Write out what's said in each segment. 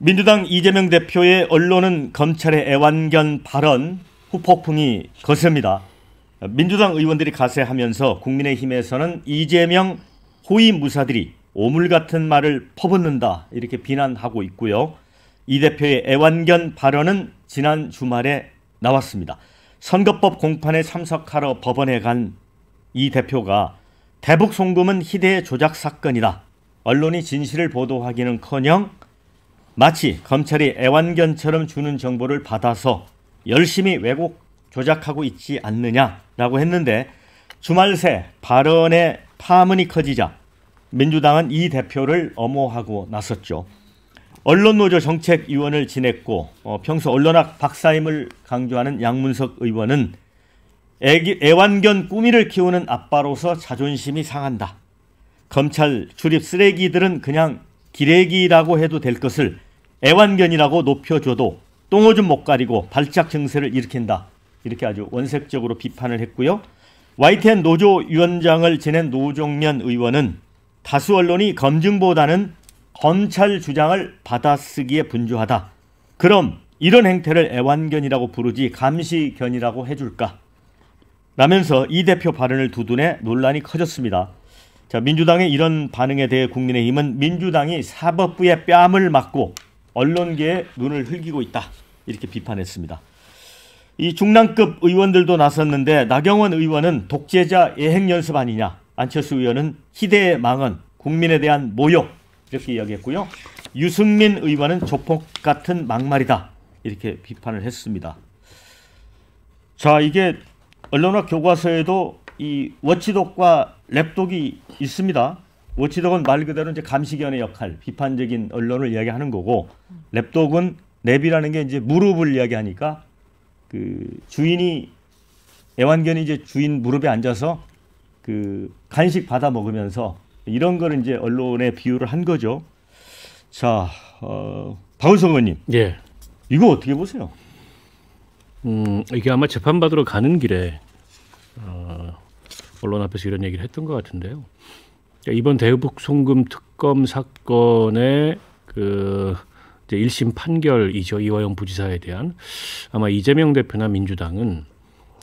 민주당 이재명 대표의 언론은 검찰의 애완견 발언 후폭풍이 거셉니다. 민주당 의원들이 가세하면서 국민의힘에서는 이재명 호위 무사들이 오물 같은 말을 퍼붓는다 이렇게 비난하고 있고요. 이 대표의 애완견 발언은 지난 주말에 나왔습니다. 선거법 공판에 참석하러 법원에 간 이 대표가 대북 송금은 희대의 조작 사건이다. 언론이 진실을 보도하기는커녕 마치 검찰이 애완견처럼 주는 정보를 받아서 열심히 왜곡 조작하고 있지 않느냐라고 했는데 주말 새 발언의 파문이 커지자 민주당은 이 대표를 엄호하고 나섰죠. 언론노조 정책위원을 지냈고 어, 평소 언론학 박사임을 강조하는 양문석 의원은 애기, 애완견 꾸미를 키우는 아빠로서 자존심이 상한다. 검찰 출입 쓰레기들은 그냥 기레기라고 해도 될 것을 애완견이라고 높여줘도 똥오줌 못 가리고 발작 증세를 일으킨다. 이렇게 아주 원색적으로 비판을 했고요. YTN 노조위원장을 지낸 노종면 의원은 다수 언론이 검증보다는 검찰 주장을 받아쓰기에 분주하다. 그럼 이런 행태를 애완견이라고 부르지 감시견이라고 해줄까? 라면서 이 대표 발언을 두둔해 논란이 커졌습니다. 자, 민주당의 이런 반응에 대해 국민의힘은 민주당이 사법부의 뺨을 맞고 언론계에 눈을 흘기고 있다. 이렇게 비판했습니다. 이 중랑급 의원들도 나섰는데 나경원 의원은 독재자 예행 연습 아니냐. 안철수 의원은 희대의 망언, 국민에 대한 모욕 이렇게 이야기했고요. 유승민 의원은 조폭 같은 막말이다. 이렇게 비판을 했습니다. 자, 이게 언론학 교과서에도 이 워치독과 랩독이 있습니다. 워치독은 말 그대로 이제 감시견의 역할, 비판적인 언론을 이야기하는 거고 랩독은 랩이라는 게 이제 무릎을 이야기하니까 그 주인이 애완견이 이제 주인 무릎에 앉아서 그 간식 받아 먹으면서 이런 거를 이제 언론에 비유를 한 거죠. 자, 어, 박은성 의원님. 예. 이거 어떻게 보세요? 음, 이게 아마 재판받으러 가는 길에 어, 언론 앞에서 이런 얘기를 했던 것 같은데요. 그러니까 이번 대북 송금 특검 사건의 그 이제 1심 판결이죠. 이화영 부지사에 대한 아마 이재명 대표나 민주당은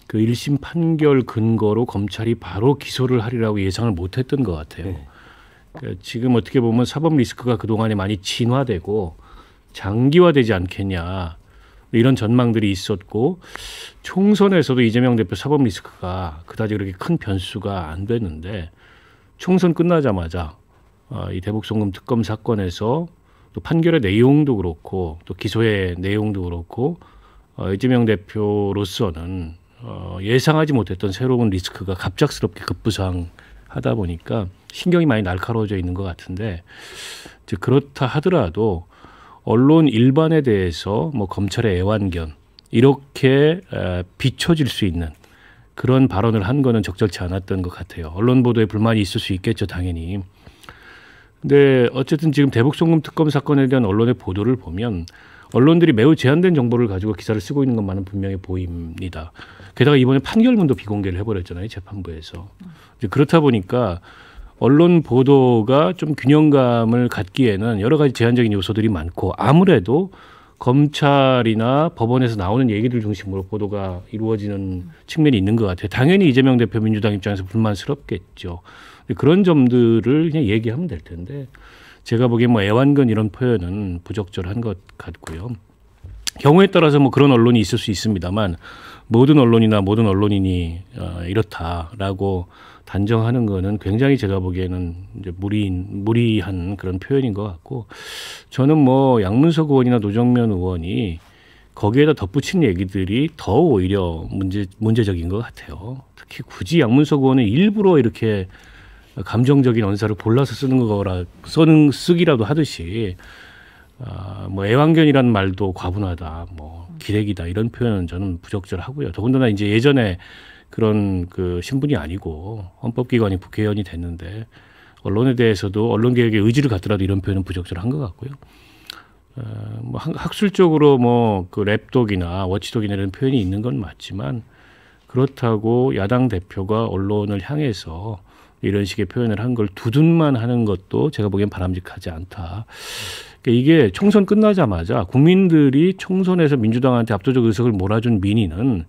그 1심 판결 근거로 검찰이 바로 기소를 하리라고 예상을 못 했던 것 같아요. 네. 그러니까 지금 어떻게 보면 사법 리스크가 그동안에 많이 진화되고 장기화되지 않겠냐 이런 전망들이 있었고 총선에서도 이재명 대표 사법 리스크가 그다지 그렇게 큰 변수가 안 됐는데 총선 끝나자마자 아, 이 대북송금 특검 사건에서 또 판결의 내용도 그렇고 또 기소의 내용도 그렇고 어, 이재명 대표로서는 어, 예상하지 못했던 새로운 리스크가 갑작스럽게 급부상하다 보니까 신경이 많이 날카로워져 있는 것 같은데 이제 그렇다 하더라도 언론 일반에 대해서 뭐 검찰의 애완견 이렇게 비춰질 수 있는 그런 발언을 한 거는 적절치 않았던 것 같아요. 언론 보도에 불만이 있을 수 있겠죠, 당연히. 근데 어쨌든 지금 대북 송금 특검 사건에 대한 언론의 보도를 보면 언론들이 매우 제한된 정보를 가지고 기사를 쓰고 있는 것만은 분명히 보입니다. 게다가 이번에 판결문도 비공개를 해버렸잖아요, 재판부에서. 그렇다 보니까 언론 보도가 좀 균형감을 갖기에는 여러 가지 제한적인 요소들이 많고 아무래도 검찰이나 법원에서 나오는 얘기들 중심으로 보도가 이루어지는 측면이 있는 것 같아요. 당연히 이재명 대표 민주당 입장에서 불만스럽겠죠. 그런 점들을 그냥 얘기하면 될 텐데 제가 보기엔 뭐 애완견 이런 표현은 부적절한 것 같고요. 경우에 따라서 뭐 그런 언론이 있을 수 있습니다만 모든 언론이나 모든 언론인이 어, 이렇다라고 단정하는 거는 굉장히 제가 보기에는 이제 무리 무리한 그런 표현인 것 같고 저는 뭐 양문석 의원이나 노정면 의원이 거기에다 덧붙인 얘기들이 더 오히려 문제 문제적인 것 같아요. 특히 굳이 양문석 의원은 일부러 이렇게 감정적인 언사를 골라서 쓰는 거라 쓰는 쓰기라도 하듯이 아, 뭐 애완견이라는 말도 과분하다, 뭐 기레기다 이런 표현은 저는 부적절하고요. 더군다나 이제 예전에 그런 그 신분이 아니고 헌법기관이 국회의원이 됐는데 언론에 대해서도 언론 개혁에 의지를 갖더라도 이런 표현은 부적절한 것 같고요. 어, 뭐 학술적으로 뭐그 랩독이나 워치독이나 이런 표현이 있는 건 맞지만 그렇다고 야당 대표가 언론을 향해서 이런 식의 표현을 한 걸 두둔만 하는 것도 제가 보기엔 바람직하지 않다. 그러니까 이게 총선 끝나자마자 국민들이 총선에서 민주당한테 압도적 의석을 몰아준 민의는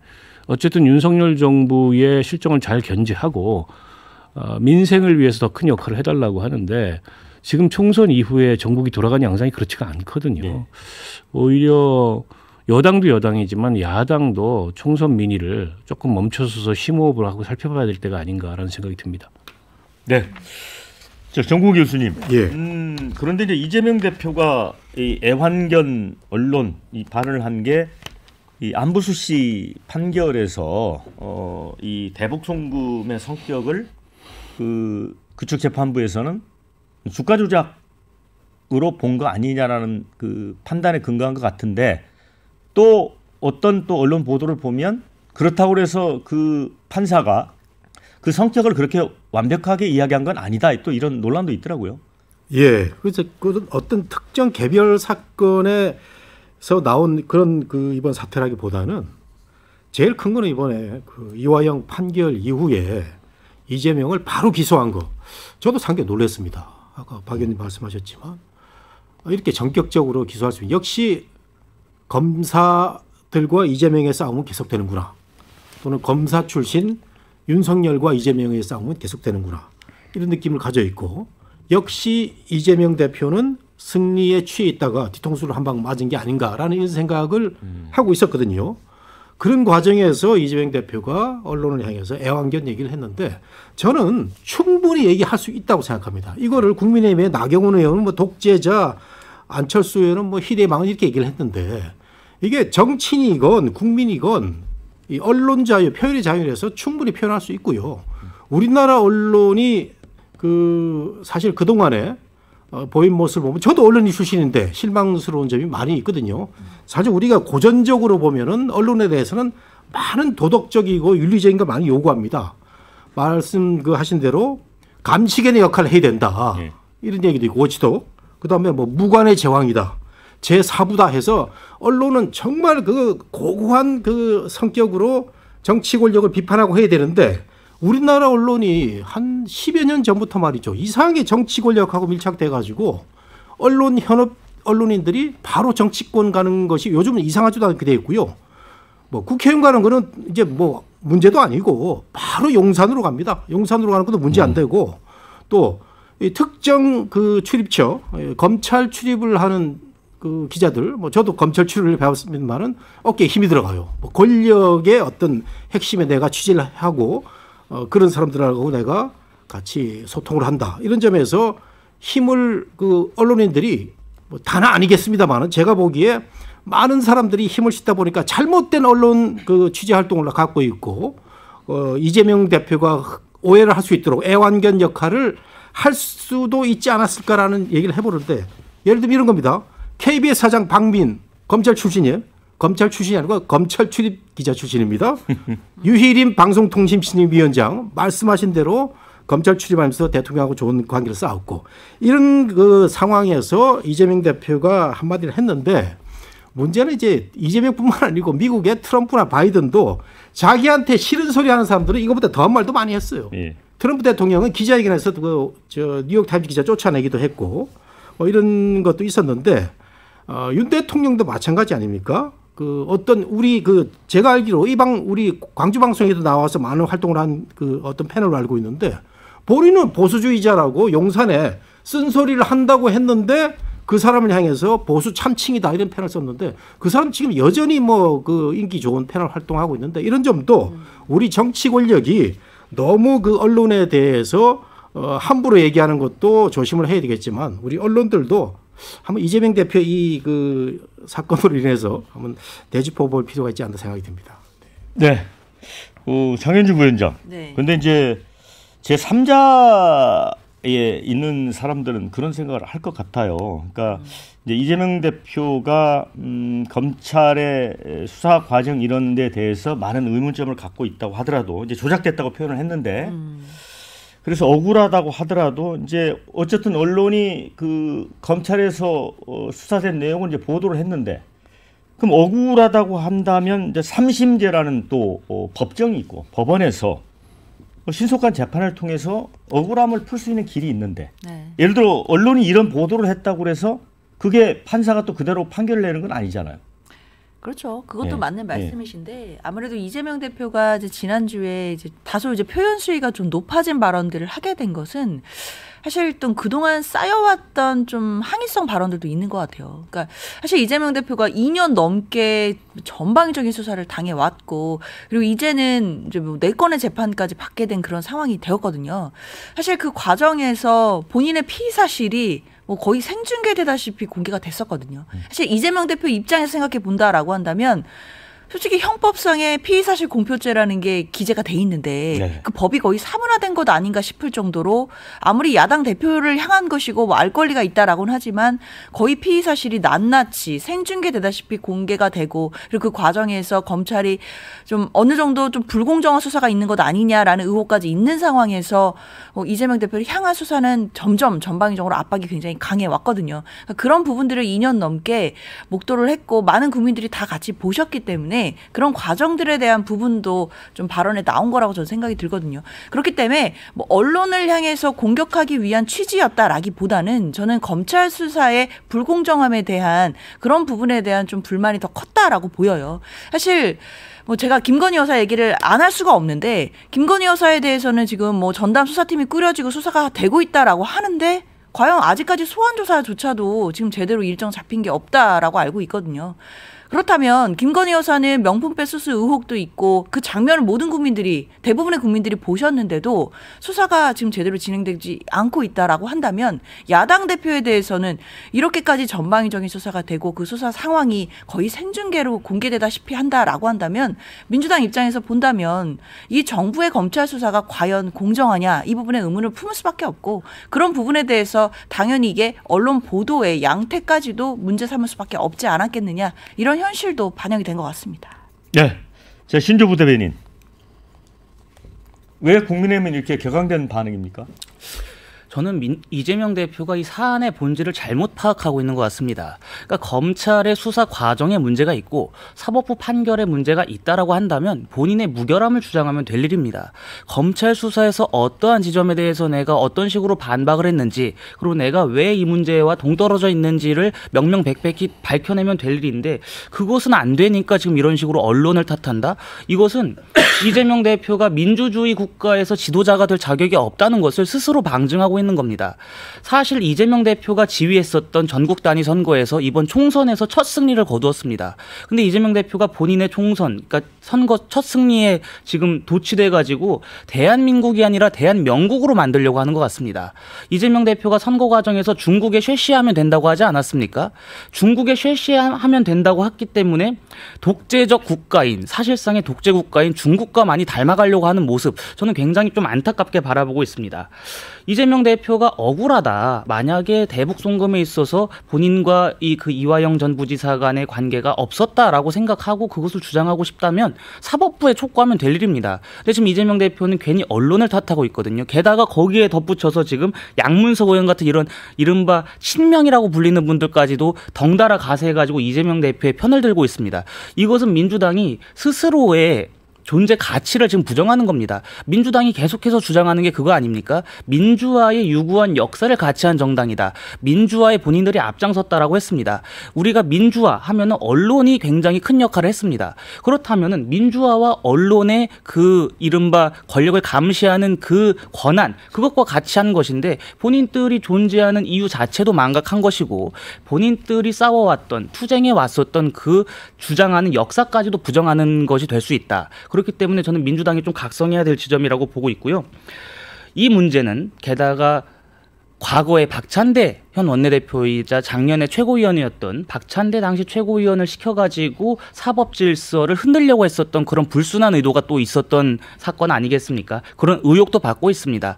어쨌든 윤석열 정부의 실정을 잘 견제하고 어, 민생을 위해서 더 큰 역할을 해달라고 하는데 지금 총선 이후에 정국이 돌아가는 양상이 그렇지가 않거든요. 네. 오히려 여당도 여당이지만 야당도 총선 민의를 조금 멈춰서서 심호흡을 하고 살펴봐야 될 때가 아닌가라는 생각이 듭니다. 네. 자, 정국 교수님. 예. 음, 그런데 이제 이재명 대표가 이 애완견 언론 이 발언을 한게 이 안부수 씨 판결에서 어, 이 대북 송금의 성격을 그 그쪽 재판부에서는 주가 조작으로 본 거 아니냐라는 그 판단에 근거한 것 같은데 또 어떤 또 언론 보도를 보면 그렇다고 그래서 그 판사가 그 성격을 그렇게 완벽하게 이야기한 건 아니다 또 이런 논란도 있더라고요. 예, 그래서 그 어떤 특정 개별 사건의 서 나온 그런 그 이번 사태라기보다는 제일 큰 거는 이번에 그 이화영 판결 이후에 이재명을 바로 기소한 거. 저도 상당히 놀랐습니다. 아까 박 의원님 말씀하셨지만 이렇게 전격적으로 기소할 수 있는 역시 검사들과 이재명의 싸움은 계속되는구나. 또는 검사 출신 윤석열과 이재명의 싸움은 계속되는구나. 이런 느낌을 가져 있고 역시 이재명 대표는 승리에 취해 있다가 뒤통수를 한 방 맞은 게 아닌가라는 이런 생각을 음. 하고 있었거든요. 그런 과정에서 이재명 대표가 언론을 향해서 애완견 얘기를 했는데 저는 충분히 얘기할 수 있다고 생각합니다. 이거를 국민의힘의 나경원 의원은 뭐 독재자, 안철수 의원은 뭐 희대망은 이렇게 얘기를 했는데 이게 정치인이건 국민이건 이 언론 자유, 표현의 자유에서 충분히 표현할 수 있고요. 우리나라 언론이 그 사실 그동안에 어, 보인 모습을 보면 저도 언론인 출신인데 실망스러운 점이 많이 있거든요. 사실 우리가 고전적으로 보면은 언론에 대해서는 많은 도덕적이고 윤리적인 걸 많이 요구합니다. 말씀 그 하신 대로 감시견의 역할을 해야 된다. 네. 이런 얘기도 있고 어치도 그다음에 뭐 무관의 제왕이다. 제사부다 해서 언론은 정말 그 고고한 그 성격으로 정치 권력을 비판하고 해야 되는데 우리나라 언론이 한 10여 년 전부터 말이죠. 이상하게 정치 권력하고 밀착돼 가지고 언론 현업 언론인들이 바로 정치권 가는 것이 요즘은 이상하지도 않게 되어 있고요. 뭐 국회의원 가는 거는 이제 뭐 문제도 아니고 바로 용산으로 갑니다. 용산으로 가는 것도 문제 안 음. 되고 또 특정 그 출입처 예, 검찰 출입을 하는 그 기자들 뭐 저도 검찰 출입을 배웠습니다만은 어깨에 힘이 들어가요. 뭐 권력의 어떤 핵심에 내가 취재를 하고 어, 그런 사람들하고 내가 같이 소통을 한다. 이런 점에서 힘을 그 언론인들이 뭐 다나 아니겠습니다만은 제가 보기에 많은 사람들이 힘을 싣다 보니까 잘못된 언론 그 취재 활동을 갖고 있고 어, 이재명 대표가 오해를 할 수 있도록 애완견 역할을 할 수도 있지 않았을까라는 얘기를 해보는데 예를 들면 이런 겁니다. KBS 사장 박민 검찰 출신이에요. 검찰 출신이 아니고 검찰 출입 기자 출신입니다. 유희림 방송통신심의위원장 말씀하신 대로 검찰 출입하면서 대통령하고 좋은 관계를 쌓았고 이런 그 상황에서 이재명 대표가 한마디를 했는데 문제는 이제 이재명뿐만 아니고 미국의 트럼프나 바이든도 자기한테 싫은 소리 하는 사람들은 이거보다 더한 말도 많이 했어요. 예. 트럼프 대통령은 기자회견에서 그 저 뉴욕타임즈 기자 쫓아내기도 했고 뭐 이런 것도 있었는데 어, 윤 대통령도 마찬가지 아닙니까? 그 어떤 우리 그 제가 알기로 이 방 우리 광주 방송에도 나와서 많은 활동을 한 그 어떤 패널로 알고 있는데 본인은 보수주의자라고 용산에 쓴소리를 한다고 했는데 그 사람을 향해서 보수 참칭이다 이런 패널 썼는데 그 사람 지금 여전히 뭐 그 인기 좋은 패널 활동하고 있는데 이런 점도 우리 정치 권력이 너무 그 언론에 대해서 어, 함부로 얘기하는 것도 조심을 해야 되겠지만 우리 언론들도 한번 이재명 대표 이그 사건으로 인해서 한번 되짚어 볼 필요가 있지 않나 생각이 듭니다. 네. 어, 장현주 부위원장. 네. 근데 이제 제 3자에 있는 사람들은 그런 생각을 할 것 같아요. 그러니까 음. 이제 이재명 대표가 음, 검찰의 수사 과정 이런 데 대해서 많은 의문점을 갖고 있다고 하더라도 이제 조작됐다고 표현을 했는데 음. 그래서 억울하다고 하더라도 이제 어쨌든 언론이 그 검찰에서 어, 수사된 내용을 이제 보도를 했는데 그럼 억울하다고 한다면 이제 삼심제라는 또 어, 법정이 있고 법원에서 뭐 신속한 재판을 통해서 억울함을 풀 수 있는 길이 있는데 네. 예를 들어 언론이 이런 보도를 했다고 해서 그게 판사가 또 그대로 판결을 내는 건 아니잖아요. 그렇죠. 그것도 예. 맞는 예. 말씀이신데 아무래도 이재명 대표가 이제 지난주에 이제 다소 이제 표현 수위가 좀 높아진 발언들을 하게 된 것은 사실 또 그동안 쌓여왔던 좀 항의성 발언들도 있는 것 같아요. 그러니까 사실 이재명 대표가 2년 넘게 전방위적인 수사를 당해왔고 그리고 이제는 이제 뭐네 건의 재판까지 받게 된 그런 상황이 되었거든요. 사실 그 과정에서 본인의 피의 사실이 뭐 거의 생중계되다시피 공개가 됐었거든요. 음. 사실 이재명 대표 입장에서 생각해 본다라고 한다면 솔직히 형법상의 피의사실 공표죄라는 게 기재가 돼 있는데 네. 그 법이 거의 사문화된 것 아닌가 싶을 정도로 아무리 야당 대표를 향한 것이고 뭐알 권리가 있다라고는 하지만 거의 피의사실이 낱낱이 생중계되다시피 공개가 되고 그리고 그 과정에서 검찰이 좀 어느 정도 좀 불공정한 수사가 있는 것 아니냐라는 의혹까지 있는 상황에서 뭐 이재명 대표를 향한 수사는 점점 전방위적으로 압박이 굉장히 강해 왔거든요. 그러니까 그런 부분들을 2년 넘게 목도를 했고 많은 국민들이 다 같이 보셨기 때문에 때문에 그런 과정들에 대한 부분도 좀 발언에 나온 거라고 저는 생각이 들거든요. 그렇기 때문에 뭐 언론을 향해서 공격하기 위한 취지였다라기보다는 저는 검찰 수사의 불공정함에 대한 그런 부분에 대한 좀 불만이 더 컸다라고 보여요. 사실 뭐 제가 김건희 여사 얘기를 안 할 수가 없는데 김건희 여사에 대해서는 지금 뭐 전담 수사팀이 꾸려지고 수사가 되고 있다라고 하는데 과연 아직까지 소환 조사조차도 지금 제대로 일정 잡힌 게 없다라고 알고 있거든요. 그렇다면 김건희 여사는 명품백 수수 의혹도 있고 그 장면을 모든 국민들이 대부분의 국민들이 보셨는데도 수사가 지금 제대로 진행되지 않고 있다라고 한다면 야당 대표에 대해서는 이렇게까지 전방위적인 수사가 되고 그 수사 상황이 거의 생중계로 공개되다시피 한다라고 한다면 민주당 입장에서 본다면 이 정부의 검찰 수사가 과연 공정하냐 이 부분에 의문을 품을 수밖에 없고 그런 부분에 대해서 당연히 이게 언론 보도의 양태까지도 문제 삼을 수밖에 없지 않았겠느냐 이런 그런 현실도 반영이 된 것 같습니다. 네, 자 신조부 대변인. 왜 국민의힘은 이렇게 격앙된 반응입니까? 저는 민, 이재명 대표가 이 사안의 본질을 잘못 파악하고 있는 것 같습니다. 그러니까 검찰의 수사 과정에 문제가 있고 사법부 판결에 문제가 있다라고 한다면 본인의 무결함을 주장하면 될 일입니다. 검찰 수사에서 어떠한 지점에 대해서 내가 어떤 식으로 반박을 했는지 그리고 내가 왜 이 문제와 동떨어져 있는지를 명명백백히 밝혀내면 될 일인데 그것은 안 되니까 지금 이런 식으로 언론을 탓한다? 이것은 이재명 대표가 민주주의 국가에서 지도자가 될 자격이 없다는 것을 스스로 방증하고 있는 했는 겁니다. 사실 이재명 대표가 지휘했었던 전국 단위 선거에서 이번 총선에서 첫 승리를 거두었습니다. 근데 이재명 대표가 본인의 총선, 그러니까 선거 첫 승리에 지금 도취돼 가지고 대한민국이 아니라 대한명국으로 만들려고 하는 것 같습니다. 이재명 대표가 선거 과정에서 중국에 쉐시하면 된다고 하지 않았습니까? 중국에 쉐시하면 된다고 했기 때문에 독재적 국가인 사실상의 독재 국가인 중국과 많이 닮아가려고 하는 모습 저는 굉장히 좀 안타깝게 바라보고 있습니다. 이재명 대표가 억울하다. 만약에 대북 송금에 있어서 본인과 이 그 이화영 전 부지사 간의 관계가 없었다라고 생각하고 그것을 주장하고 싶다면 사법부에 촉구하면 될 일입니다. 근데 지금 이재명 대표는 괜히 언론을 탓하고 있거든요. 게다가 거기에 덧붙여서 지금 양문석 의원 같은 이런 이른바 신명이라고 불리는 분들까지도 덩달아 가세해가지고 이재명 대표의 편을 들고 있습니다. 이것은 민주당이 스스로의 존재 가치를 지금 부정하는 겁니다. 민주당이 계속해서 주장하는 게 그거 아닙니까? 민주화의 유구한 역사를 같이한 정당이다. 민주화의 본인들이 앞장섰다라고 했습니다. 우리가 민주화 하면은 언론이 굉장히 큰 역할을 했습니다. 그렇다면은 민주화와 언론의 그 이른바 권력을 감시하는 그 권한 그것과 같이 한 것인데 본인들이 존재하는 이유 자체도 망각한 것이고 본인들이 싸워왔던 투쟁에 왔었던 그 주장하는 역사까지도 부정하는 것이 될 수 있다. 그렇기 때문에 저는 민주당이 좀 각성해야 될 지점이라고 보고 있고요. 이 문제는 게다가 과거에 박찬대 현 원내대표이자 작년에 최고위원이었던 박찬대 당시 최고위원을 시켜가지고 사법 질서를 흔들려고 했었던 그런 불순한 의도가 또 있었던 사건 아니겠습니까? 그런 의혹도 받고 있습니다.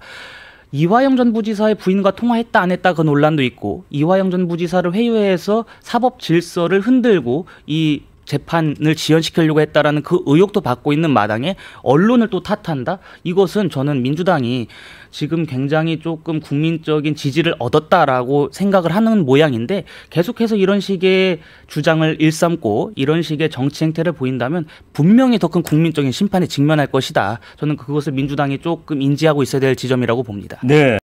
이화영 전 부지사의 부인과 통화했다 안 했다 그 논란도 있고 이화영 전 부지사를 회유해서 사법 질서를 흔들고 이 재판을 지연시키려고 했다라는 그 의혹도 받고 있는 마당에 언론을 또 탓한다? 이것은 저는 민주당이 지금 굉장히 조금 국민적인 지지를 얻었다라고 생각을 하는 모양인데 계속해서 이런 식의 주장을 일삼고 이런 식의 정치 행태를 보인다면 분명히 더 큰 국민적인 심판에 직면할 것이다. 저는 그것을 민주당이 조금 인지하고 있어야 될 지점이라고 봅니다. 네.